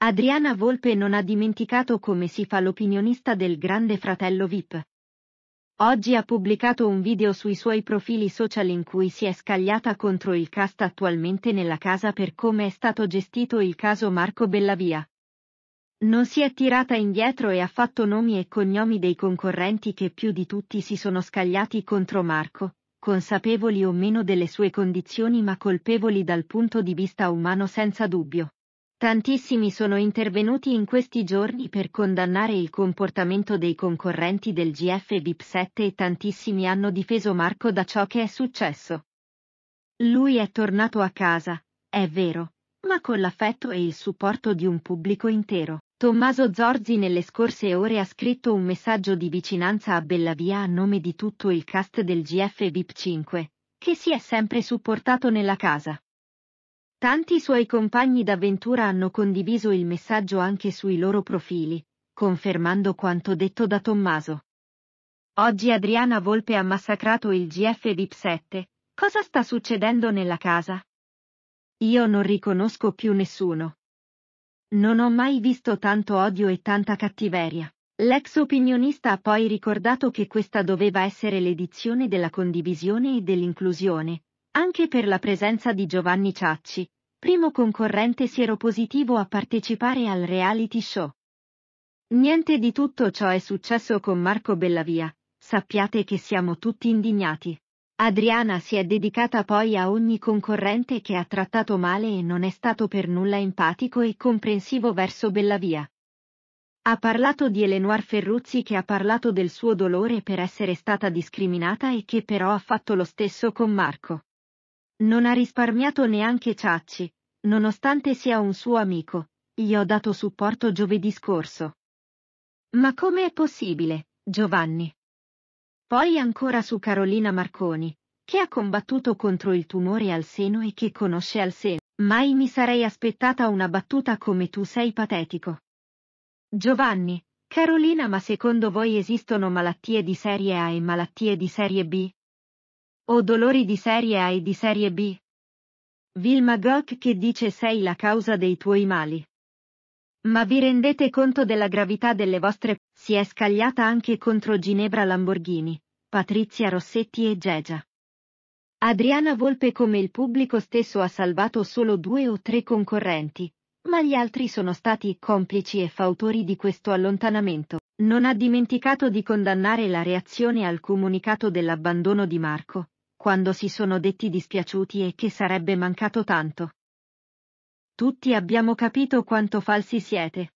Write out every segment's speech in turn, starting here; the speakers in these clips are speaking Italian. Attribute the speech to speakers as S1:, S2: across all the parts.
S1: Adriana Volpe non ha dimenticato come si fa l'opinionista del grande fratello VIP. Oggi ha pubblicato un video sui suoi profili social in cui si è scagliata contro il cast attualmente nella casa per come è stato gestito il caso Marco Bellavia. Non si è tirata indietro e ha fatto nomi e cognomi dei concorrenti che più di tutti si sono scagliati contro Marco, consapevoli o meno delle sue condizioni ma colpevoli dal punto di vista umano senza dubbio. Tantissimi sono intervenuti in questi giorni per condannare il comportamento dei concorrenti del GF VIP 7 e tantissimi hanno difeso Marco da ciò che è successo. Lui è tornato a casa, è vero, ma con l'affetto e il supporto di un pubblico intero. Tommaso Zorzi nelle scorse ore ha scritto un messaggio di vicinanza a Bellavia a nome di tutto il cast del GF VIP 5, che si è sempre supportato nella casa. Tanti suoi compagni d'avventura hanno condiviso il messaggio anche sui loro profili, confermando quanto detto da Tommaso. Oggi Adriana Volpe ha massacrato il GF VIP 7. Cosa sta succedendo nella casa? Io non riconosco più nessuno. Non ho mai visto tanto odio e tanta cattiveria. L'ex opinionista ha poi ricordato che questa doveva essere l'edizione della condivisione e dell'inclusione, anche per la presenza di Giovanni Ciacci, primo concorrente sieropositivo a partecipare al reality show. Niente di tutto ciò è successo con Marco Bellavia, sappiate che siamo tutti indignati. Adriana si è dedicata poi a ogni concorrente che ha trattato male e non è stato per nulla empatico e comprensivo verso Bellavia. Ha parlato di Elenoir Ferruzzi che ha parlato del suo dolore per essere stata discriminata e che però ha fatto lo stesso con Marco. Non ha risparmiato neanche Ciacci, nonostante sia un suo amico. Gli ho dato supporto giovedì scorso. Ma come è possibile, Giovanni? Poi ancora su Carolina Marconi, che ha combattuto contro il tumore al seno e che conosce al seno. Mai mi sarei aspettata una battuta come tu sei patetico. Giovanni, Carolina, ma secondo voi esistono malattie di serie A e malattie di serie B? O dolori di serie A e di serie B. Vilma Gok che dice sei la causa dei tuoi mali. Ma vi rendete conto della gravità delle vostre... Si è scagliata anche contro Ginevra Lamborghini, Patrizia Rossetti e Gegia. Adriana Volpe come il pubblico stesso ha salvato solo due o tre concorrenti, ma gli altri sono stati complici e fautori di questo allontanamento. Non ha dimenticato di condannare la reazione al comunicato dell'abbandono di Marco, quando si sono detti dispiaciuti e che sarebbe mancato tanto. Tutti abbiamo capito quanto falsi siete.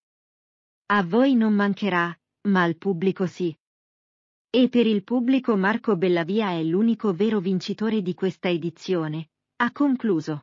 S1: A voi non mancherà, ma al pubblico sì. E per il pubblico Marco Bellavia è l'unico vero vincitore di questa edizione, ha concluso.